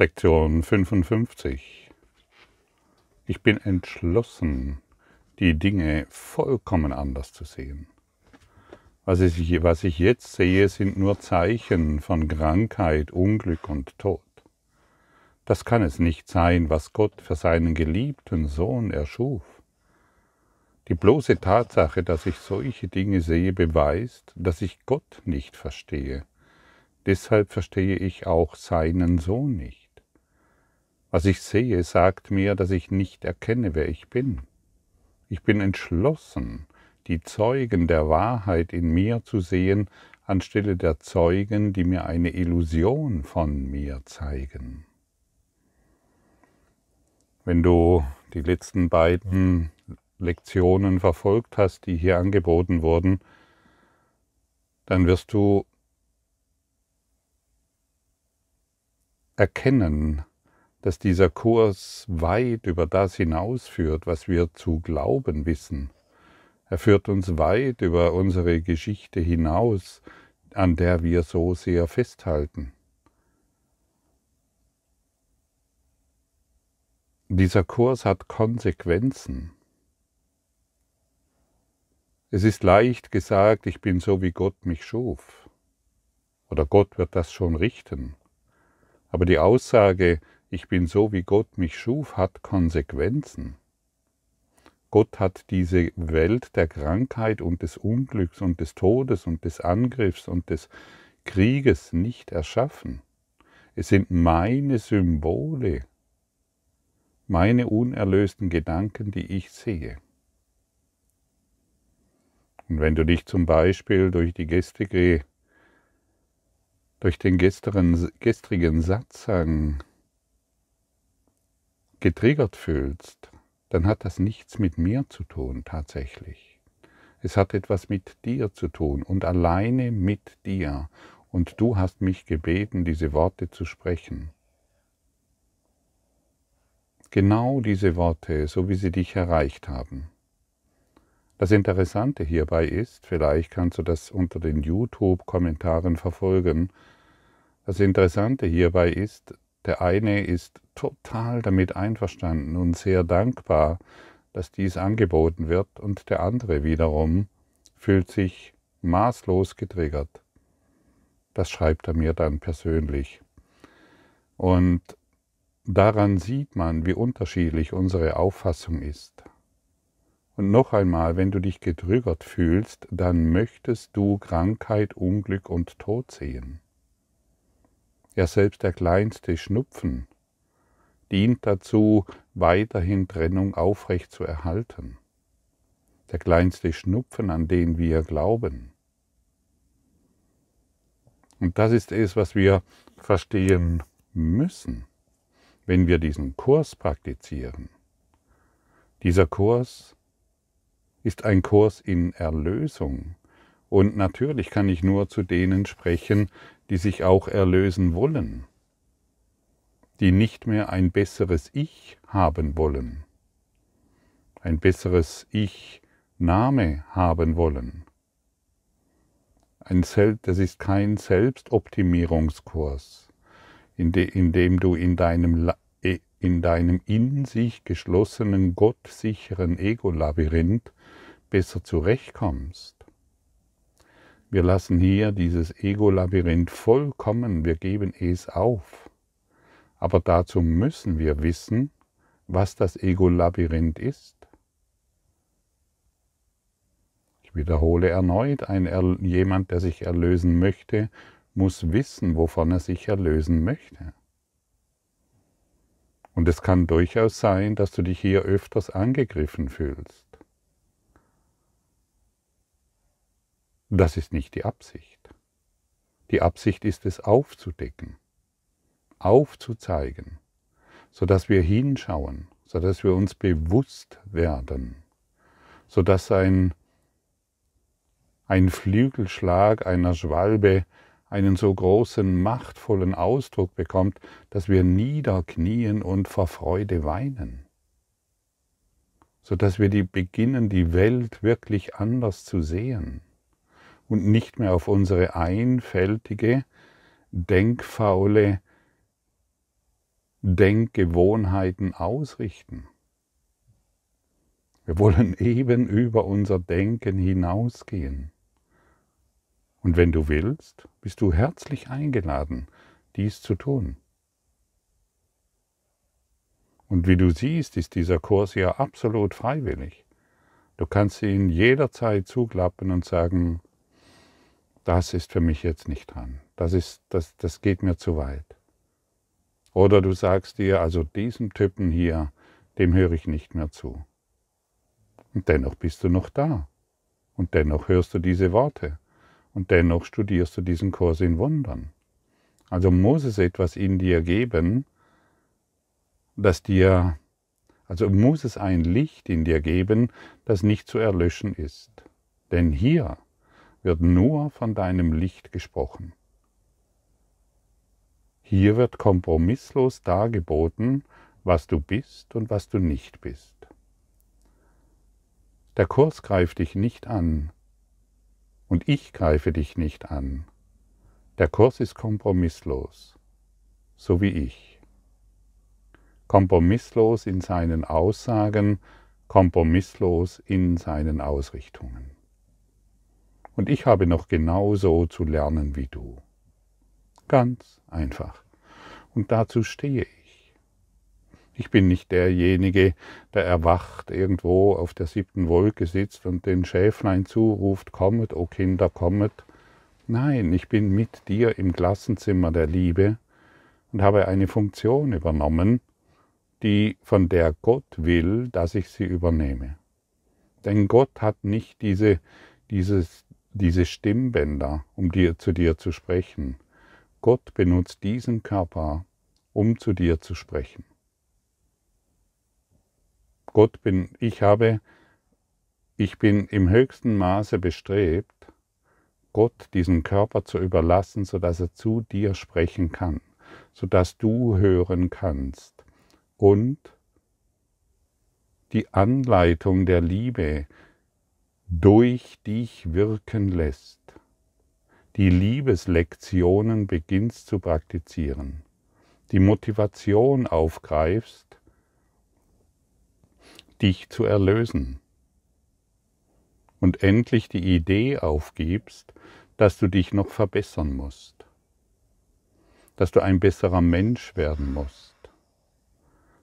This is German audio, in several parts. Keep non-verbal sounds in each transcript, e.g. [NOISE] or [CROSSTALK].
Lektion 55. Ich bin entschlossen, die Dinge vollkommen anders zu sehen. Was ich, was ich jetzt sehe, sind nur Zeichen von Krankheit, Unglück und Tod. Das kann es nicht sein, was Gott für seinen geliebten Sohn erschuf. Die bloße Tatsache, dass ich solche Dinge sehe, beweist, dass ich Gott nicht verstehe. Deshalb verstehe ich auch seinen Sohn nicht. Was ich sehe, sagt mir, dass ich nicht erkenne, wer ich bin. Ich bin entschlossen, die Zeugen der Wahrheit in mir zu sehen, anstelle der Zeugen, die mir eine Illusion von mir zeigen. Wenn du die letzten beiden Lektionen verfolgt hast, die hier angeboten wurden, dann wirst du erkennen, dass dieser Kurs weit über das hinausführt, was wir zu glauben wissen. Er führt uns weit über unsere Geschichte hinaus, an der wir so sehr festhalten. Dieser Kurs hat Konsequenzen. Es ist leicht gesagt, ich bin so, wie Gott mich schuf. Oder Gott wird das schon richten. Aber die Aussage, ich bin so, wie Gott mich schuf, hat Konsequenzen. Gott hat diese Welt der Krankheit und des Unglücks und des Todes und des Angriffs und des Krieges nicht erschaffen. Es sind meine Symbole, meine unerlösten Gedanken, die ich sehe. Und wenn du dich zum Beispiel durch die gestrige, durch den gestrigen, Satz sagen, getriggert fühlst, dann hat das nichts mit mir zu tun tatsächlich. Es hat etwas mit dir zu tun und alleine mit dir. Und du hast mich gebeten, diese Worte zu sprechen. Genau diese Worte, so wie sie dich erreicht haben. Das Interessante hierbei ist, vielleicht kannst du das unter den YouTube-Kommentaren verfolgen, das Interessante hierbei ist, der eine ist total damit einverstanden und sehr dankbar, dass dies angeboten wird und der andere wiederum fühlt sich maßlos getriggert. Das schreibt er mir dann persönlich. Und daran sieht man, wie unterschiedlich unsere Auffassung ist. Und noch einmal, wenn du dich getrügert fühlst, dann möchtest du Krankheit, Unglück und Tod sehen. Ja, selbst der kleinste Schnupfen dient dazu, weiterhin Trennung aufrechtzuerhalten. Der kleinste Schnupfen, an den wir glauben. Und das ist es, was wir verstehen müssen, wenn wir diesen Kurs praktizieren. Dieser Kurs ist ein Kurs in Erlösung. Und natürlich kann ich nur zu denen sprechen, die sich auch erlösen wollen die nicht mehr ein besseres Ich haben wollen, ein besseres Ich-Name haben wollen. Ein Sel das ist kein Selbstoptimierungskurs, in, de in dem du in deinem, e, in deinem in sich geschlossenen, gottsicheren Ego-Labyrinth besser zurechtkommst. Wir lassen hier dieses Ego-Labyrinth vollkommen, wir geben es auf. Aber dazu müssen wir wissen, was das Ego-Labyrinth ist. Ich wiederhole erneut, ein er jemand, der sich erlösen möchte, muss wissen, wovon er sich erlösen möchte. Und es kann durchaus sein, dass du dich hier öfters angegriffen fühlst. Das ist nicht die Absicht. Die Absicht ist es aufzudecken aufzuzeigen, sodass wir hinschauen, sodass wir uns bewusst werden, sodass ein, ein Flügelschlag einer Schwalbe einen so großen, machtvollen Ausdruck bekommt, dass wir niederknien und vor Freude weinen, sodass wir die beginnen, die Welt wirklich anders zu sehen und nicht mehr auf unsere einfältige, denkfaule, Denkgewohnheiten ausrichten. Wir wollen [LAUGHS] eben über unser Denken hinausgehen. Und wenn du willst, bist du herzlich eingeladen, dies zu tun. Und wie du siehst, ist dieser Kurs ja absolut freiwillig. Du kannst ihn jederzeit zuklappen und sagen, das ist für mich jetzt nicht dran, das, ist, das, das geht mir zu weit. Oder du sagst dir, also diesem Typen hier, dem höre ich nicht mehr zu. Und dennoch bist du noch da. Und dennoch hörst du diese Worte. Und dennoch studierst du diesen Kurs in Wundern. Also muss es etwas in dir geben, das dir, also muss es ein Licht in dir geben, das nicht zu erlöschen ist. Denn hier wird nur von deinem Licht gesprochen. Hier wird kompromisslos dargeboten, was du bist und was du nicht bist. Der Kurs greift dich nicht an und ich greife dich nicht an. Der Kurs ist kompromisslos, so wie ich. Kompromisslos in seinen Aussagen, kompromisslos in seinen Ausrichtungen. Und ich habe noch genauso zu lernen wie du. Ganz einfach. Und dazu stehe ich. Ich bin nicht derjenige, der erwacht irgendwo auf der siebten Wolke sitzt und den Schäflein zuruft, kommet, o oh Kinder, kommet. Nein, ich bin mit dir im Klassenzimmer der Liebe und habe eine Funktion übernommen, die von der Gott will, dass ich sie übernehme. Denn Gott hat nicht diese, dieses, diese Stimmbänder, um dir, zu dir zu sprechen. Gott benutzt diesen Körper, um zu dir zu sprechen. Gott bin, ich habe, ich bin im höchsten Maße bestrebt, Gott diesen Körper zu überlassen, sodass er zu dir sprechen kann, sodass du hören kannst und die Anleitung der Liebe durch dich wirken lässt die Liebeslektionen beginnst zu praktizieren, die Motivation aufgreifst, dich zu erlösen und endlich die Idee aufgibst, dass du dich noch verbessern musst, dass du ein besserer Mensch werden musst.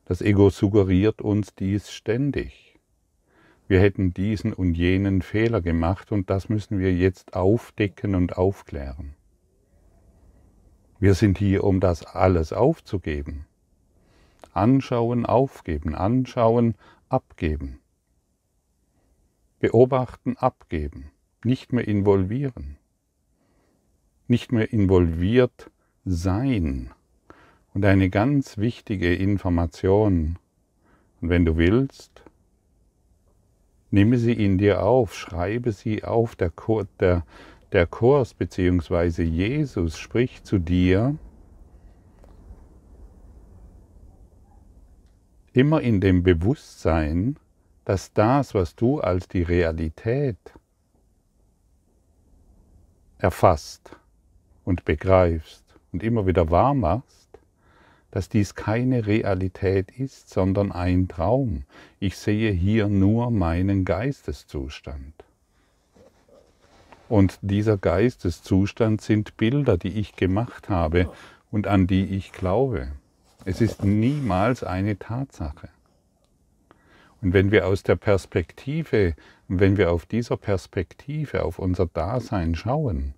Das Ego suggeriert uns dies ständig wir hätten diesen und jenen Fehler gemacht und das müssen wir jetzt aufdecken und aufklären. Wir sind hier, um das alles aufzugeben. Anschauen, aufgeben, anschauen, abgeben. Beobachten, abgeben, nicht mehr involvieren, nicht mehr involviert sein. Und eine ganz wichtige Information, und wenn du willst, Nimm sie in dir auf, schreibe sie auf. Der, Chor, der, der Kurs bzw. Jesus spricht zu dir immer in dem Bewusstsein, dass das, was du als die Realität erfasst und begreifst und immer wieder wahr machst, dass dies keine Realität ist, sondern ein Traum. Ich sehe hier nur meinen Geisteszustand. Und dieser Geisteszustand sind Bilder, die ich gemacht habe und an die ich glaube. Es ist niemals eine Tatsache. Und wenn wir aus der Perspektive, wenn wir auf dieser Perspektive auf unser Dasein schauen,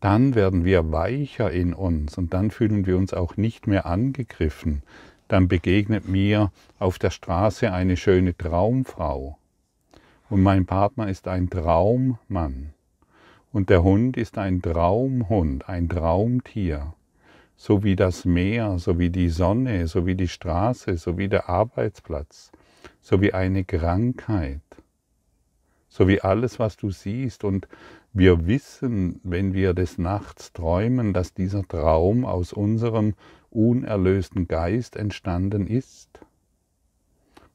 dann werden wir weicher in uns und dann fühlen wir uns auch nicht mehr angegriffen. Dann begegnet mir auf der Straße eine schöne Traumfrau und mein Partner ist ein Traummann und der Hund ist ein Traumhund, ein Traumtier, so wie das Meer, so wie die Sonne, so wie die Straße, so wie der Arbeitsplatz, so wie eine Krankheit, so wie alles, was du siehst und wir wissen, wenn wir des Nachts träumen, dass dieser Traum aus unserem unerlösten Geist entstanden ist.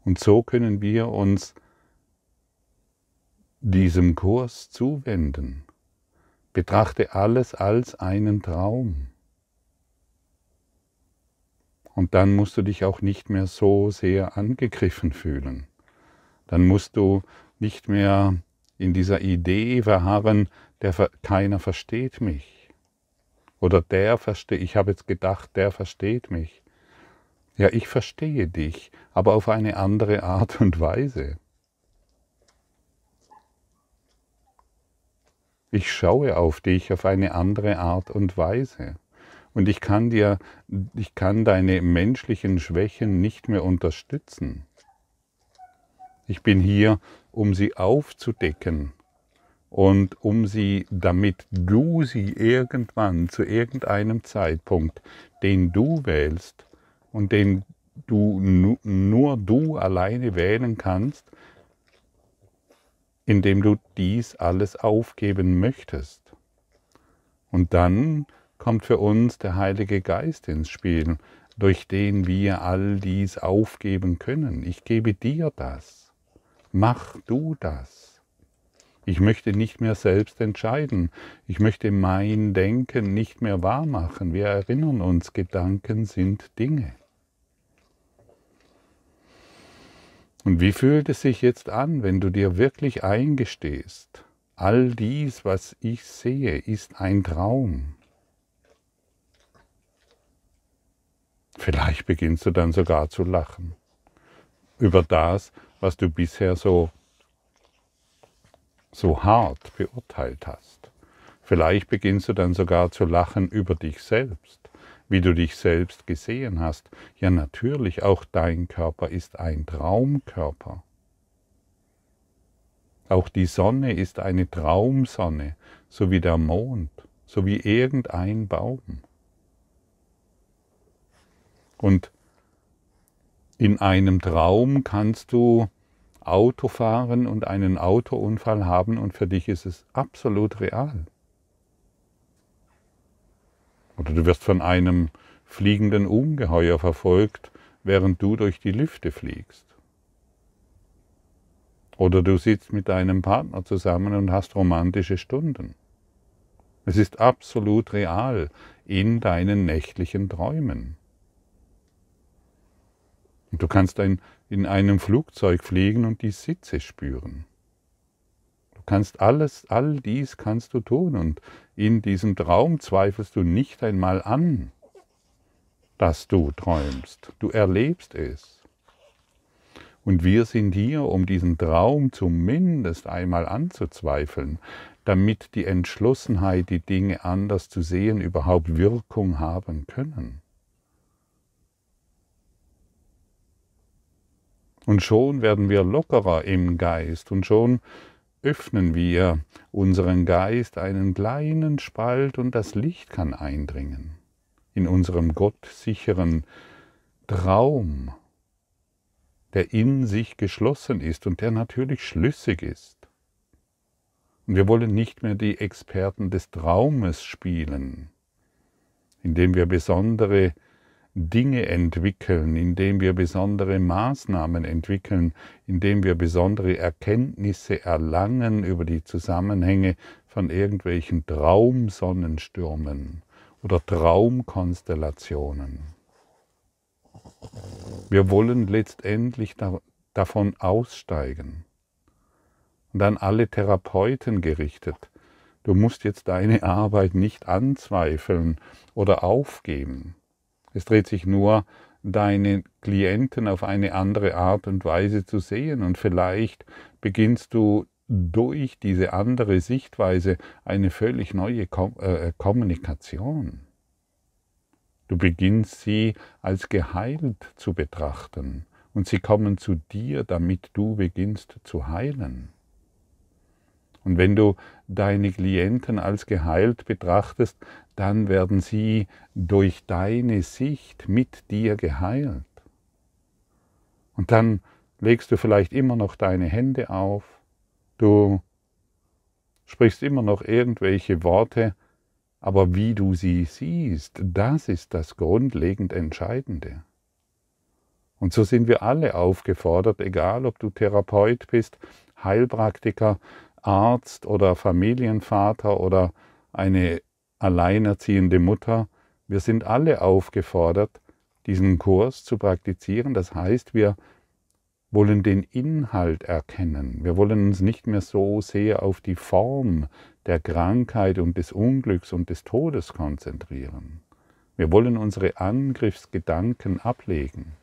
Und so können wir uns diesem Kurs zuwenden. Betrachte alles als einen Traum. Und dann musst du dich auch nicht mehr so sehr angegriffen fühlen. Dann musst du nicht mehr in dieser Idee verharren, der, keiner versteht mich. Oder der versteht, ich habe jetzt gedacht, der versteht mich. Ja, ich verstehe dich, aber auf eine andere Art und Weise. Ich schaue auf dich auf eine andere Art und Weise. Und ich kann dir, ich kann deine menschlichen Schwächen nicht mehr unterstützen. Ich bin hier um sie aufzudecken und um sie, damit du sie irgendwann zu irgendeinem Zeitpunkt, den du wählst und den du nur du alleine wählen kannst, indem du dies alles aufgeben möchtest. Und dann kommt für uns der Heilige Geist ins Spiel, durch den wir all dies aufgeben können. Ich gebe dir das. Mach du das. Ich möchte nicht mehr selbst entscheiden. Ich möchte mein Denken nicht mehr wahrmachen. Wir erinnern uns, Gedanken sind Dinge. Und wie fühlt es sich jetzt an, wenn du dir wirklich eingestehst, all dies, was ich sehe, ist ein Traum? Vielleicht beginnst du dann sogar zu lachen über das, was du bisher so, so hart beurteilt hast. Vielleicht beginnst du dann sogar zu lachen über dich selbst, wie du dich selbst gesehen hast. Ja natürlich, auch dein Körper ist ein Traumkörper. Auch die Sonne ist eine Traumsonne, so wie der Mond, so wie irgendein Baum. Und in einem Traum kannst du Auto fahren und einen Autounfall haben und für dich ist es absolut real. Oder du wirst von einem fliegenden Ungeheuer verfolgt, während du durch die Lüfte fliegst. Oder du sitzt mit deinem Partner zusammen und hast romantische Stunden. Es ist absolut real in deinen nächtlichen Träumen. Und du kannst ein, in einem Flugzeug fliegen und die Sitze spüren. Du kannst alles, all dies kannst du tun und in diesem Traum zweifelst du nicht einmal an, dass du träumst. Du erlebst es. Und wir sind hier, um diesen Traum zumindest einmal anzuzweifeln, damit die Entschlossenheit, die Dinge anders zu sehen, überhaupt Wirkung haben können. Und schon werden wir lockerer im Geist und schon öffnen wir unseren Geist einen kleinen Spalt und das Licht kann eindringen in unserem gottsicheren Traum, der in sich geschlossen ist und der natürlich schlüssig ist. Und wir wollen nicht mehr die Experten des Traumes spielen, indem wir besondere Dinge entwickeln, indem wir besondere Maßnahmen entwickeln, indem wir besondere Erkenntnisse erlangen über die Zusammenhänge von irgendwelchen Traumsonnenstürmen oder Traumkonstellationen. Wir wollen letztendlich da, davon aussteigen. Und an alle Therapeuten gerichtet. Du musst jetzt deine Arbeit nicht anzweifeln oder aufgeben. Es dreht sich nur deine Klienten auf eine andere Art und Weise zu sehen und vielleicht beginnst du durch diese andere Sichtweise eine völlig neue Kom äh, äh Kommunikation. Du beginnst sie als geheilt zu betrachten und sie kommen zu dir, damit du beginnst zu heilen. Und wenn du deine Klienten als geheilt betrachtest, dann werden sie durch deine Sicht mit dir geheilt. Und dann legst du vielleicht immer noch deine Hände auf, du sprichst immer noch irgendwelche Worte, aber wie du sie siehst, das ist das grundlegend Entscheidende. Und so sind wir alle aufgefordert, egal ob du Therapeut bist, Heilpraktiker, Arzt oder Familienvater oder eine alleinerziehende Mutter, wir sind alle aufgefordert, diesen Kurs zu praktizieren. Das heißt, wir wollen den Inhalt erkennen. Wir wollen uns nicht mehr so sehr auf die Form der Krankheit und des Unglücks und des Todes konzentrieren. Wir wollen unsere Angriffsgedanken ablegen.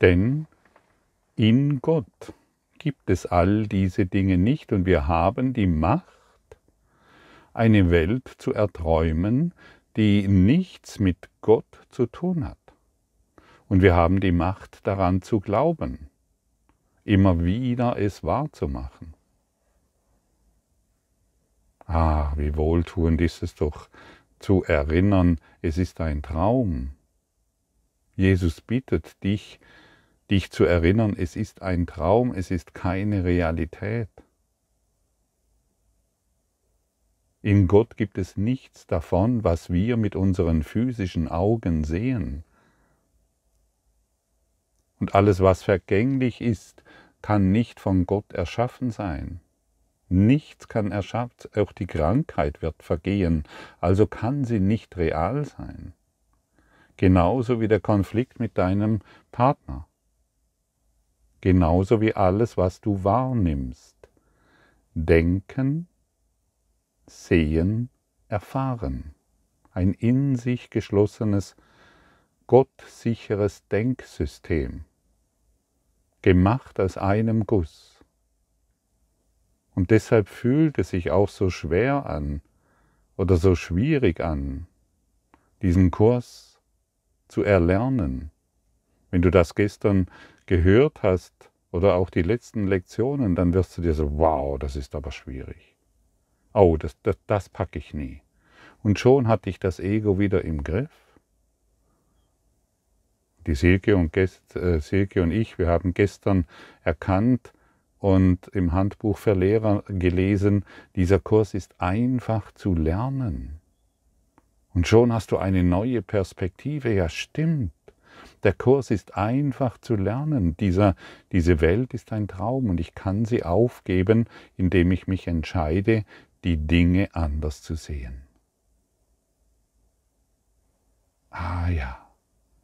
Denn in Gott gibt es all diese Dinge nicht und wir haben die Macht, eine Welt zu erträumen, die nichts mit Gott zu tun hat. Und wir haben die Macht daran zu glauben, immer wieder es wahrzumachen. Ah, wie wohltuend ist es doch zu erinnern, es ist ein Traum. Jesus bittet dich, dich zu erinnern, es ist ein Traum, es ist keine Realität. In Gott gibt es nichts davon, was wir mit unseren physischen Augen sehen. Und alles, was vergänglich ist, kann nicht von Gott erschaffen sein. Nichts kann erschafft, auch die Krankheit wird vergehen, also kann sie nicht real sein. Genauso wie der Konflikt mit deinem Partner genauso wie alles, was du wahrnimmst. Denken, sehen, erfahren. Ein in sich geschlossenes, gottsicheres Denksystem, gemacht aus einem Guss. Und deshalb fühlt es sich auch so schwer an oder so schwierig an, diesen Kurs zu erlernen. Wenn du das gestern gehört hast oder auch die letzten Lektionen, dann wirst du dir so, wow, das ist aber schwierig. Oh, das, das, das packe ich nie. Und schon hat dich das Ego wieder im Griff. Die Silke und, Gest, äh, Silke und ich, wir haben gestern erkannt und im Handbuch für Lehrer gelesen, dieser Kurs ist einfach zu lernen. Und schon hast du eine neue Perspektive. Ja, stimmt. Der Kurs ist einfach zu lernen. Dieser, diese Welt ist ein Traum und ich kann sie aufgeben, indem ich mich entscheide, die Dinge anders zu sehen. Ah ja,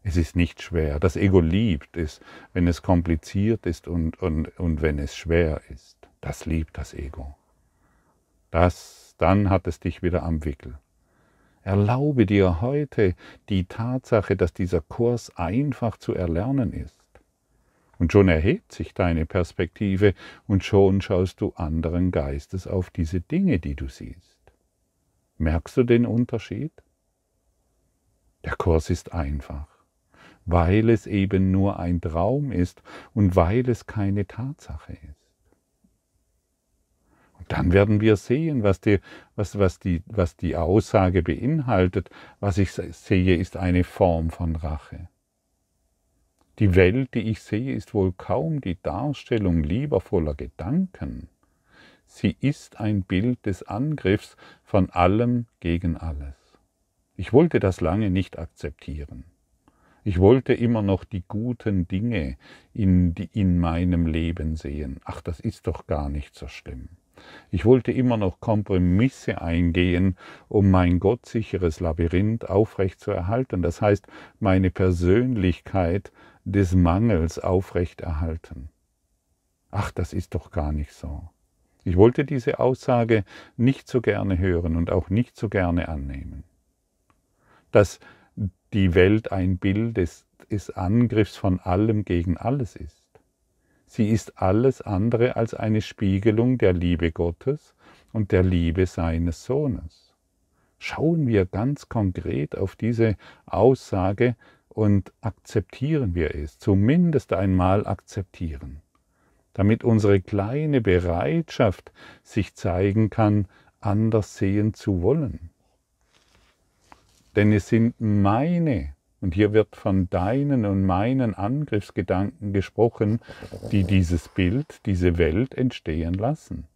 es ist nicht schwer. Das Ego liebt es, wenn es kompliziert ist und, und, und wenn es schwer ist. Das liebt das Ego. Das, dann hat es dich wieder am Wickel. Erlaube dir heute die Tatsache, dass dieser Kurs einfach zu erlernen ist. Und schon erhebt sich deine Perspektive und schon schaust du anderen Geistes auf diese Dinge, die du siehst. Merkst du den Unterschied? Der Kurs ist einfach, weil es eben nur ein Traum ist und weil es keine Tatsache ist dann werden wir sehen, was die, was, was, die, was die Aussage beinhaltet. Was ich sehe, ist eine Form von Rache. Die Welt, die ich sehe, ist wohl kaum die Darstellung liebervoller Gedanken. Sie ist ein Bild des Angriffs von allem gegen alles. Ich wollte das lange nicht akzeptieren. Ich wollte immer noch die guten Dinge in, in meinem Leben sehen. Ach, das ist doch gar nicht so schlimm. Ich wollte immer noch Kompromisse eingehen, um mein gottsicheres Labyrinth aufrecht zu erhalten. Das heißt, meine Persönlichkeit des Mangels aufrecht erhalten. Ach, das ist doch gar nicht so. Ich wollte diese Aussage nicht so gerne hören und auch nicht so gerne annehmen. Dass die Welt ein Bild des, des Angriffs von allem gegen alles ist. Sie ist alles andere als eine Spiegelung der Liebe Gottes und der Liebe seines Sohnes. Schauen wir ganz konkret auf diese Aussage und akzeptieren wir es, zumindest einmal akzeptieren, damit unsere kleine Bereitschaft sich zeigen kann, anders sehen zu wollen. Denn es sind meine und hier wird von deinen und meinen Angriffsgedanken gesprochen, die dieses Bild, diese Welt entstehen lassen.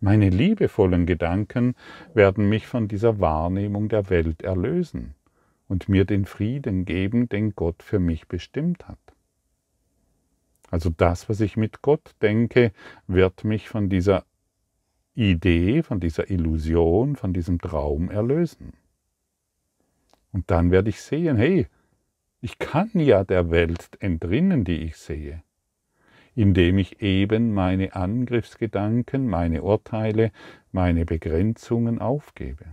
Meine liebevollen Gedanken werden mich von dieser Wahrnehmung der Welt erlösen und mir den Frieden geben, den Gott für mich bestimmt hat. Also das, was ich mit Gott denke, wird mich von dieser Idee, von dieser Illusion, von diesem Traum erlösen. Und dann werde ich sehen, hey, ich kann ja der Welt entrinnen, die ich sehe, indem ich eben meine Angriffsgedanken, meine Urteile, meine Begrenzungen aufgebe.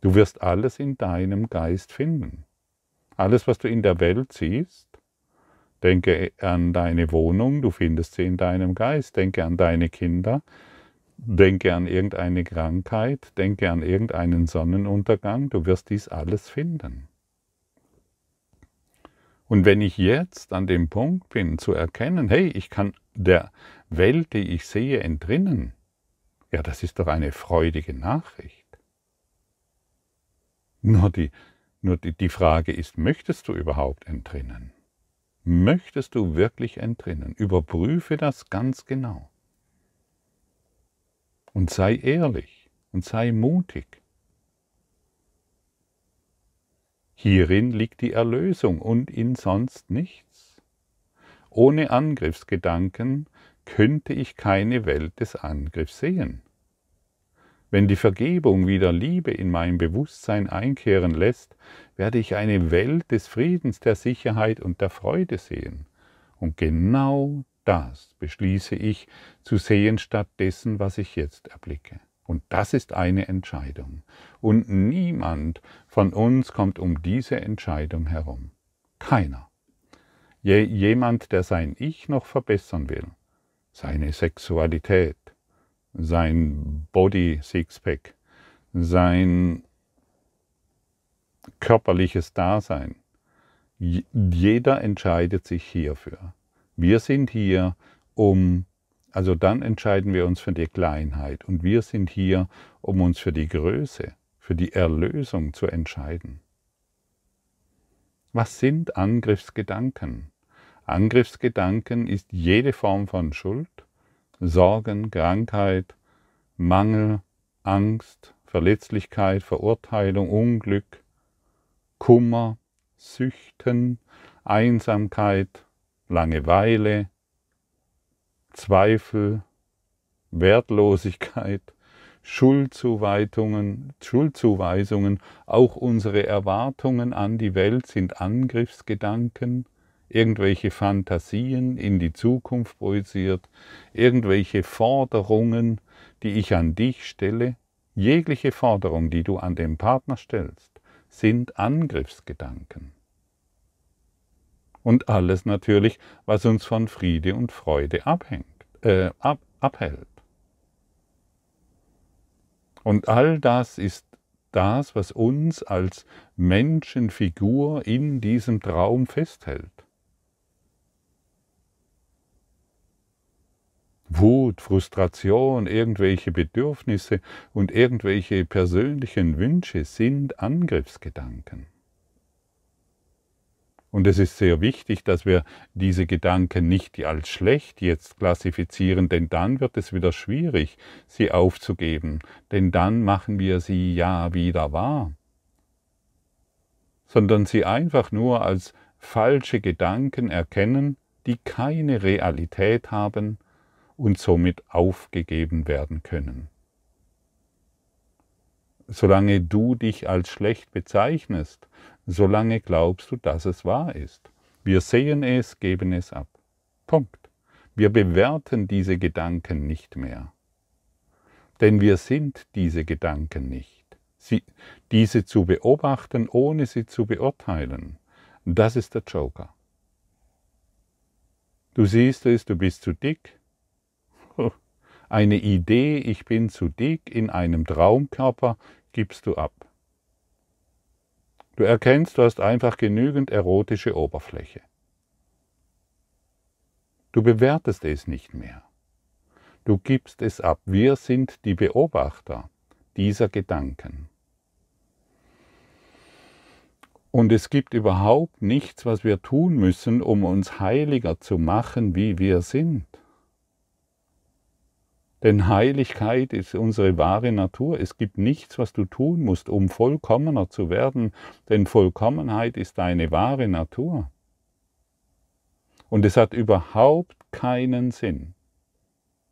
Du wirst alles in deinem Geist finden. Alles, was du in der Welt siehst, denke an deine Wohnung, du findest sie in deinem Geist, denke an deine Kinder, denke an irgendeine Krankheit, denke an irgendeinen Sonnenuntergang, du wirst dies alles finden. Und wenn ich jetzt an dem Punkt bin zu erkennen, hey, ich kann der Welt, die ich sehe, entrinnen, ja, das ist doch eine freudige Nachricht. Nur die, nur die, die Frage ist, möchtest du überhaupt entrinnen? Möchtest du wirklich entrinnen? Überprüfe das ganz genau. Und sei ehrlich und sei mutig. Hierin liegt die Erlösung und in sonst nichts. Ohne Angriffsgedanken könnte ich keine Welt des Angriffs sehen. Wenn die Vergebung wieder Liebe in mein Bewusstsein einkehren lässt, werde ich eine Welt des Friedens, der Sicherheit und der Freude sehen. Und genau das beschließe ich zu sehen statt dessen, was ich jetzt erblicke. Und das ist eine Entscheidung. Und niemand von uns kommt um diese Entscheidung herum. Keiner. Je, jemand, der sein Ich noch verbessern will, seine Sexualität, sein Body Sixpack, sein körperliches Dasein, jeder entscheidet sich hierfür. Wir sind hier, um, also dann entscheiden wir uns für die Kleinheit und wir sind hier, um uns für die Größe, für die Erlösung zu entscheiden. Was sind Angriffsgedanken? Angriffsgedanken ist jede Form von Schuld, Sorgen, Krankheit, Mangel, Angst, Verletzlichkeit, Verurteilung, Unglück, Kummer, Süchten, Einsamkeit, Langeweile, Zweifel, Wertlosigkeit, Schuldzuweisungen, Schuldzuweisungen, auch unsere Erwartungen an die Welt sind Angriffsgedanken, irgendwelche Fantasien in die Zukunft projiziert, irgendwelche Forderungen, die ich an dich stelle, jegliche Forderung, die du an den Partner stellst, sind Angriffsgedanken und alles natürlich, was uns von Friede und Freude abhängt, äh, ab, abhält. Und all das ist das, was uns als Menschenfigur in diesem Traum festhält. Wut, Frustration, irgendwelche Bedürfnisse und irgendwelche persönlichen Wünsche sind Angriffsgedanken. Und es ist sehr wichtig, dass wir diese Gedanken nicht als schlecht jetzt klassifizieren, denn dann wird es wieder schwierig, sie aufzugeben, denn dann machen wir sie ja wieder wahr, sondern sie einfach nur als falsche Gedanken erkennen, die keine Realität haben und somit aufgegeben werden können. Solange du dich als schlecht bezeichnest, solange glaubst du, dass es wahr ist. Wir sehen es, geben es ab. Punkt. Wir bewerten diese Gedanken nicht mehr. Denn wir sind diese Gedanken nicht. Sie, diese zu beobachten, ohne sie zu beurteilen, das ist der Joker. Du siehst es, du bist zu dick. [LAUGHS] Eine Idee, ich bin zu dick in einem Traumkörper, gibst du ab. Du erkennst, du hast einfach genügend erotische Oberfläche. Du bewertest es nicht mehr. Du gibst es ab. Wir sind die Beobachter dieser Gedanken. Und es gibt überhaupt nichts, was wir tun müssen, um uns heiliger zu machen, wie wir sind. Denn Heiligkeit ist unsere wahre Natur. Es gibt nichts, was du tun musst, um vollkommener zu werden, denn Vollkommenheit ist deine wahre Natur. Und es hat überhaupt keinen Sinn.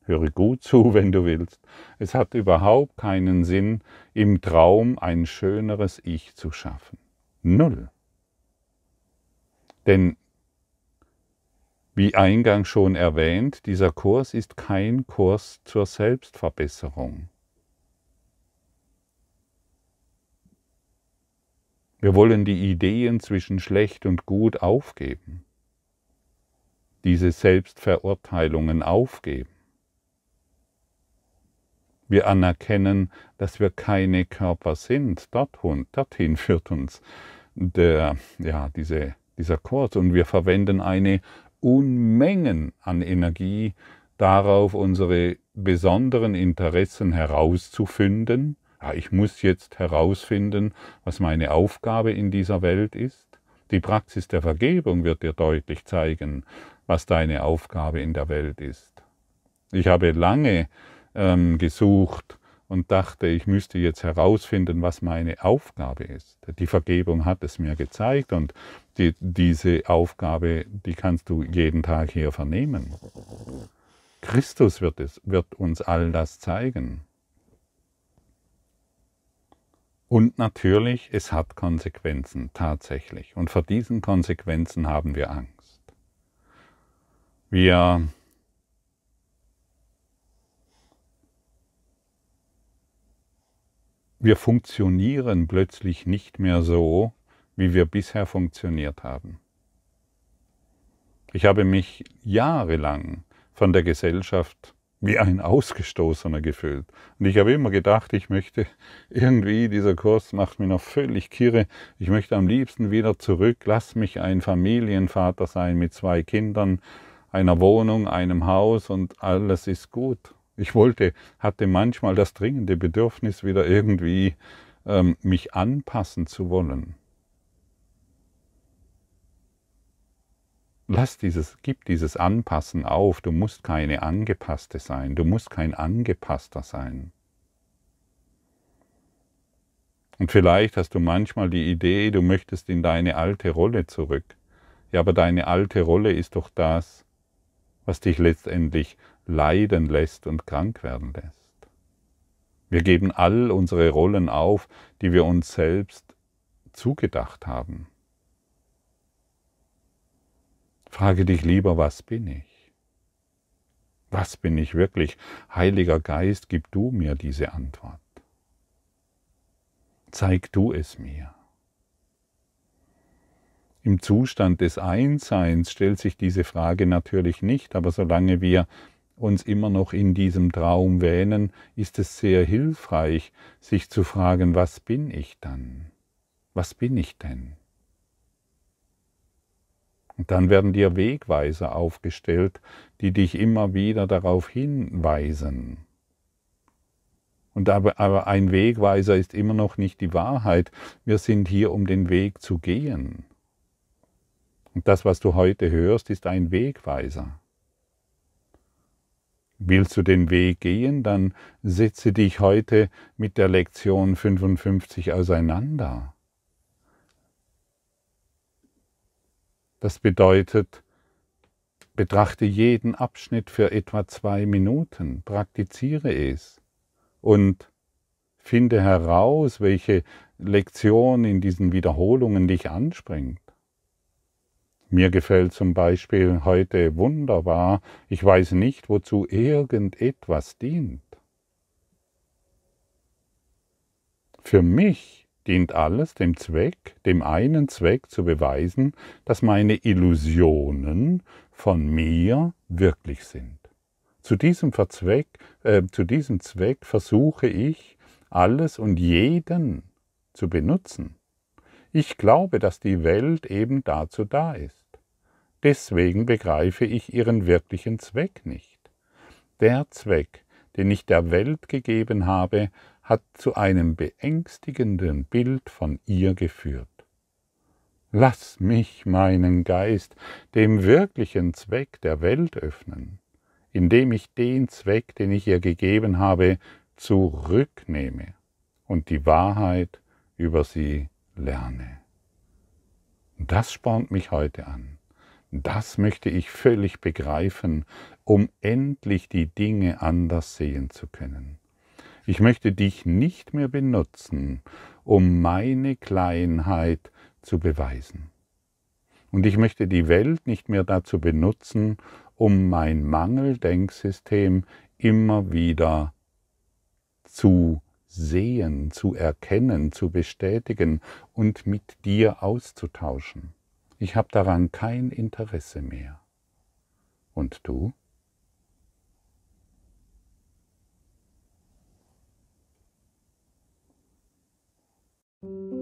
Höre gut zu, [LAUGHS] wenn du willst. Es hat überhaupt keinen Sinn, im Traum ein schöneres Ich zu schaffen. Null. Denn wie eingangs schon erwähnt, dieser Kurs ist kein Kurs zur Selbstverbesserung. Wir wollen die Ideen zwischen schlecht und gut aufgeben, diese Selbstverurteilungen aufgeben. Wir anerkennen, dass wir keine Körper sind. Dorthin, dorthin führt uns der, ja, diese, dieser Kurs und wir verwenden eine Unmengen an Energie darauf, unsere besonderen Interessen herauszufinden. Ja, ich muss jetzt herausfinden, was meine Aufgabe in dieser Welt ist. Die Praxis der Vergebung wird dir deutlich zeigen, was deine Aufgabe in der Welt ist. Ich habe lange ähm, gesucht und dachte, ich müsste jetzt herausfinden, was meine Aufgabe ist. Die Vergebung hat es mir gezeigt und die, diese Aufgabe, die kannst du jeden Tag hier vernehmen. Christus wird, es, wird uns all das zeigen. Und natürlich, es hat Konsequenzen, tatsächlich. Und vor diesen Konsequenzen haben wir Angst. Wir wir funktionieren plötzlich nicht mehr so, wie wir bisher funktioniert haben. Ich habe mich jahrelang von der Gesellschaft wie ein Ausgestoßener gefühlt. Und ich habe immer gedacht, ich möchte irgendwie, dieser Kurs macht mich noch völlig kirre, ich möchte am liebsten wieder zurück, lass mich ein Familienvater sein mit zwei Kindern, einer Wohnung, einem Haus und alles ist gut. Ich wollte, hatte manchmal das dringende Bedürfnis, wieder irgendwie ähm, mich anpassen zu wollen. Lass dieses, gib dieses Anpassen auf. Du musst keine Angepasste sein. Du musst kein Angepasster sein. Und vielleicht hast du manchmal die Idee, du möchtest in deine alte Rolle zurück. Ja, aber deine alte Rolle ist doch das, was dich letztendlich leiden lässt und krank werden lässt. Wir geben all unsere Rollen auf, die wir uns selbst zugedacht haben. Frage dich lieber, was bin ich? Was bin ich wirklich? Heiliger Geist, gib du mir diese Antwort. Zeig du es mir. Im Zustand des Einsseins stellt sich diese Frage natürlich nicht, aber solange wir uns immer noch in diesem Traum wähnen, ist es sehr hilfreich, sich zu fragen, was bin ich dann? Was bin ich denn? Dann werden dir Wegweiser aufgestellt, die dich immer wieder darauf hinweisen. Und aber, aber ein Wegweiser ist immer noch nicht die Wahrheit. Wir sind hier, um den Weg zu gehen. Und das, was du heute hörst, ist ein Wegweiser. Willst du den Weg gehen, dann setze dich heute mit der Lektion 55 auseinander. Das bedeutet, betrachte jeden Abschnitt für etwa zwei Minuten, praktiziere es und finde heraus, welche Lektion in diesen Wiederholungen dich anspringt. Mir gefällt zum Beispiel heute wunderbar, ich weiß nicht, wozu irgendetwas dient. Für mich dient alles dem Zweck, dem einen Zweck zu beweisen, dass meine Illusionen von mir wirklich sind. Zu diesem, Verzweck, äh, zu diesem Zweck versuche ich, alles und jeden zu benutzen. Ich glaube, dass die Welt eben dazu da ist. Deswegen begreife ich ihren wirklichen Zweck nicht. Der Zweck, den ich der Welt gegeben habe, hat zu einem beängstigenden Bild von ihr geführt. Lass mich meinen Geist dem wirklichen Zweck der Welt öffnen, indem ich den Zweck, den ich ihr gegeben habe, zurücknehme und die Wahrheit über sie lerne. Das spornt mich heute an. Das möchte ich völlig begreifen, um endlich die Dinge anders sehen zu können. Ich möchte dich nicht mehr benutzen, um meine Kleinheit zu beweisen. Und ich möchte die Welt nicht mehr dazu benutzen, um mein Mangeldenksystem immer wieder zu sehen, zu erkennen, zu bestätigen und mit dir auszutauschen. Ich habe daran kein Interesse mehr. Und du? Thank you.